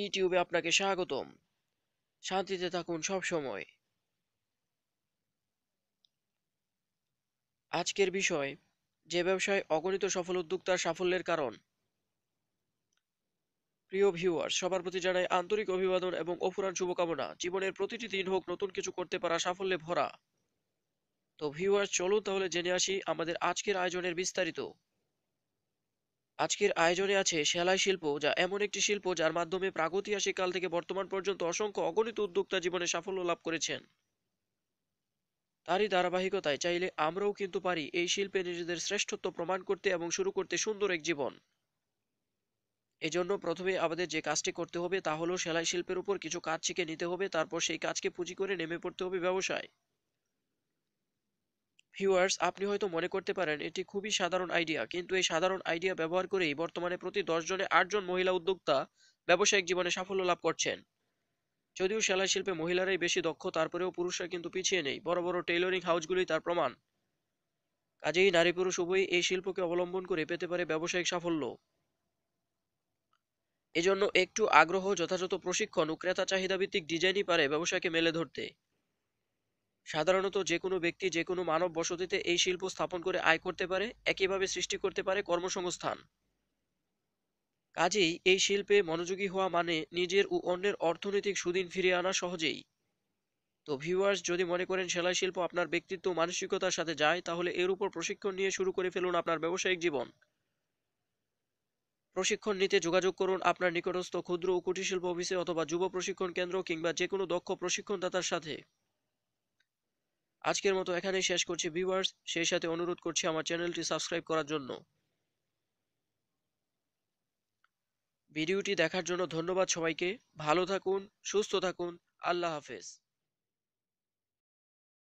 ইউটিউবে আপনাকে স্বাগতম শান্তিতে থাকুন সব সময় আজকের বিষয় যে ব্যবসায় অগণিত সফল উদ্যোক্তার সাফল্যের কারণ প্রিয় ভিউয়ার সবার প্রতি জানাই আন্তরিক অভিবাদন এবং অফুরান শুভকামনা জীবনের প্রতিটি দিন হোক নতুন কিছু করতে পারা সাফল্যে ভরা তো ভিউয়ার চলুন তাহলে জেনে আসি আমাদের আজকের আয়োজনের বিস্তারিত আজকের আয়োজনে আছে সেলাই শিল্প যা এমন একটি শিল্প যার মাধ্যমে প্রাগৈতিহাসিক কাল থেকে বর্তমান পর্যন্ত অসংখ্য অগণিত উদ্যোক্তা জীবনে সাফল্য লাভ করেছেন তারই ধারাবাহিকতায় চাইলে আমরাও কিন্তু পারি এই শিল্পে নিজেদের শ্রেষ্ঠত্ব প্রমাণ করতে এবং শুরু করতে সুন্দর এক জীবন এজন্য প্রথমে আমাদের যে কাজটি করতে হবে তা হলো সেলাই শিল্পের উপর কিছু কাজ শিখে নিতে হবে তারপর সেই কাজকে পুঁজি করে নেমে পড়তে হবে ব্যবসায় ভিউয়ার্স আপনি হয়তো মনে করতে পারেন এটি খুবই সাধারণ আইডিয়া কিন্তু এই সাধারণ আইডিয়া ব্যবহার করেই বর্তমানে প্রতি জনে আটজন মহিলা উদ্যোক্তা ব্যবসায়িক জীবনে সাফল্য লাভ করছেন যদিও সেলাই শিল্পে মহিলারাই বেশি দক্ষ তারপরেও পুরুষরা কিন্তু পিছিয়ে নেই বড় বড় টেইলরিং হাউসগুলি তার প্রমাণ কাজেই নারী পুরুষ উভয়ই এই শিল্পকে অবলম্বন করে পেতে পারে ব্যবসায়িক সাফল্য এজন্য একটু আগ্রহ যথাযথ প্রশিক্ষণ ও ক্রেতা চাহিদাভিত্তিক ডিজাইনই পারে ব্যবসাকে মেলে ধরতে সাধারণত যে কোনো ব্যক্তি যে কোনো মানব বসতিতে এই শিল্প স্থাপন করে আয় করতে পারে একইভাবে সৃষ্টি করতে পারে কর্মসংস্থান কাজেই এই শিল্পে মনোযোগী হওয়া মানে নিজের ও অন্যের অর্থনৈতিক সুদিন ফিরিয়ে আনা সহজেই তো ভিউয়ার্স যদি মনে করেন সেলাই শিল্প আপনার ব্যক্তিত্ব মানসিকতার সাথে যায় তাহলে এর উপর প্রশিক্ষণ নিয়ে শুরু করে ফেলুন আপনার ব্যবসায়িক জীবন প্রশিক্ষণ নিতে যোগাযোগ করুন আপনার নিকটস্থ ক্ষুদ্র ও কুটিরশিল্প অফিসে অথবা যুব প্রশিক্ষণ কেন্দ্র কিংবা যে কোনো দক্ষ প্রশিক্ষণদাতার সাথে আজকের মতো এখানেই শেষ করছি ভিউয়ার্স সেই সাথে অনুরোধ করছি আমার চ্যানেলটি সাবস্ক্রাইব করার জন্য ভিডিওটি দেখার জন্য ধন্যবাদ সবাইকে ভালো থাকুন সুস্থ থাকুন আল্লাহ হাফেজ